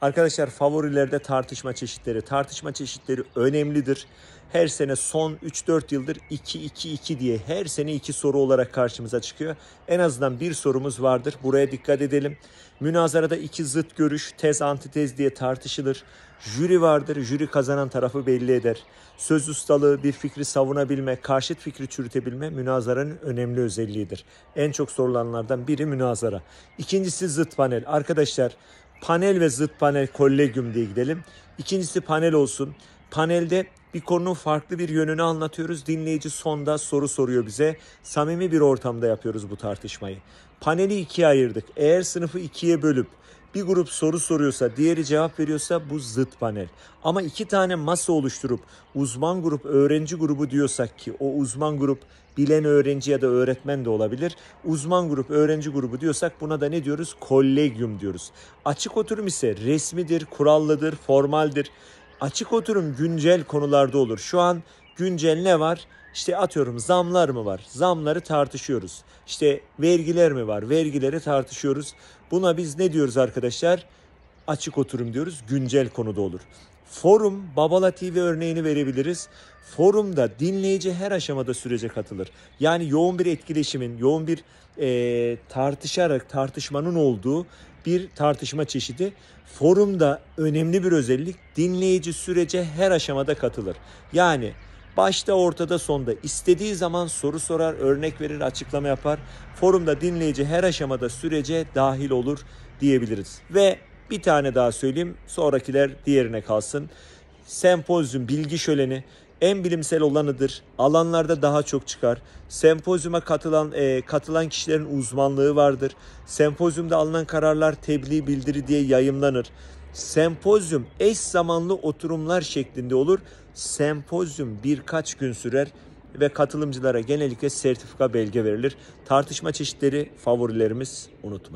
Arkadaşlar favorilerde tartışma çeşitleri. Tartışma çeşitleri önemlidir. Her sene son 3-4 yıldır 2-2-2 diye her sene 2 soru olarak karşımıza çıkıyor. En azından bir sorumuz vardır. Buraya dikkat edelim. Münazarada iki zıt görüş, tez antitez diye tartışılır. Jüri vardır, jüri kazanan tarafı belli eder. Söz ustalığı, bir fikri savunabilme, karşıt fikri çürütebilme münazaranın önemli özelliğidir. En çok sorulanlardan biri münazara. İkincisi zıt panel. Arkadaşlar panel ve zıt panel kollegium diye gidelim. İkincisi panel olsun. Panelde bir konunun farklı bir yönünü anlatıyoruz. Dinleyici sonda soru soruyor bize. Samimi bir ortamda yapıyoruz bu tartışmayı. Paneli ikiye ayırdık. Eğer sınıfı ikiye bölüp bir grup soru soruyorsa, diğeri cevap veriyorsa bu zıt panel. Ama iki tane masa oluşturup uzman grup, öğrenci grubu diyorsak ki o uzman grup bilen öğrenci ya da öğretmen de olabilir. Uzman grup, öğrenci grubu diyorsak buna da ne diyoruz? Kollegium diyoruz. Açık oturum ise resmidir, kurallıdır, formaldir. Açık oturum güncel konularda olur. Şu an güncel ne var? İşte atıyorum zamlar mı var? Zamları tartışıyoruz. İşte vergiler mi var? Vergileri tartışıyoruz. Buna biz ne diyoruz arkadaşlar? Açık oturum diyoruz. Güncel konuda olur. Forum Babala TV örneğini verebiliriz. Forumda dinleyici her aşamada sürece katılır. Yani yoğun bir etkileşimin, yoğun bir e, tartışarak tartışmanın olduğu bir tartışma çeşidi. Forumda önemli bir özellik dinleyici sürece her aşamada katılır. Yani Başta ortada sonda istediği zaman soru sorar, örnek verir, açıklama yapar. Forumda dinleyici her aşamada sürece dahil olur diyebiliriz. Ve bir tane daha söyleyeyim sonrakiler diğerine kalsın. Sempozyum bilgi şöleni en bilimsel olanıdır. Alanlarda daha çok çıkar. Sempozyuma katılan e, katılan kişilerin uzmanlığı vardır. Sempozyumda alınan kararlar tebliğ bildiri diye yayımlanır. Sempozyum eş zamanlı oturumlar şeklinde olur. Sempozyum birkaç gün sürer ve katılımcılara genellikle sertifika belge verilir. Tartışma çeşitleri favorilerimiz unutmayın.